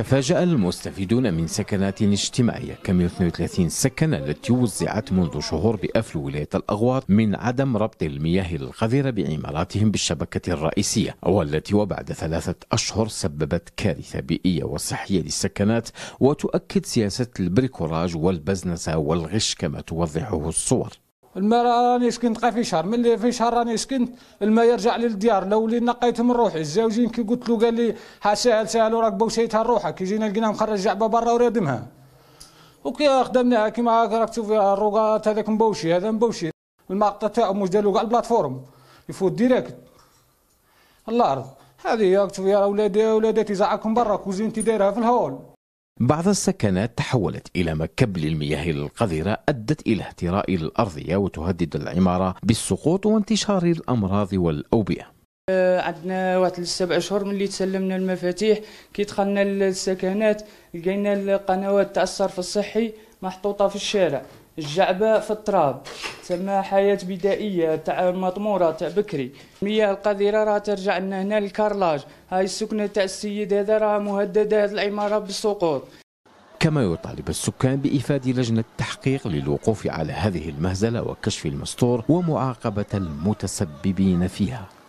تفاجأ المستفيدون من سكنات اجتماعية كم 32 سكنة التي وزعت منذ شهور بأفل ولاية الأغواط من عدم ربط المياه القذرة بعماراتهم بالشبكة الرئيسية والتي وبعد ثلاثة أشهر سببت كارثة بيئية وصحية للسكنات وتؤكد سياسة البريكوراج والبزنسة والغش كما توضحه الصور الماء راني سكنت قا في شهر ملي في شهر راني سكنت الماء يرجع للديار لو ولي نقيت من روحي الزوجين كي قلت له قال لي ها ساهل ساهل وراك بوشيتها روحك كي جينا لقينا مخرج جعبه برا وريدمها وكي خدمناها كيما هاك راك تشوف الروقات هذاك مبوشي هذا مبوشي المقطع تاعو مش دالو كاع البلاتفورم يفوت ديريكت الله هذه يا تشوف يا ولادي ولاداتي زعكم برا كوزينتي دايرها في الهول بعض السكنات تحولت إلى مكب للمياه القذرة أدت إلى اهتراء الأرضية وتهدد العمارة بالسقوط وانتشار الأمراض والأوبئة آه، عندنا واحد السبع شهور ملي تسلمنا المفاتيح كي دخلنا للسكنات لقينا القنوات تاع الصرف الصحي محطوطه في الشارع الجعبه في التراب تسمى حياه بدائيه تاع مطموره تاع بكري المياه القذره راه ترجع لنا هنا للكارلاج هاي السكنه تاع السيد هذا راه مهدده هذه العماره بالسقوط كما يطالب السكان بإفادة لجنة التحقيق للوقوف على هذه المهزلة وكشف المستور ومعاقبة المتسببين فيها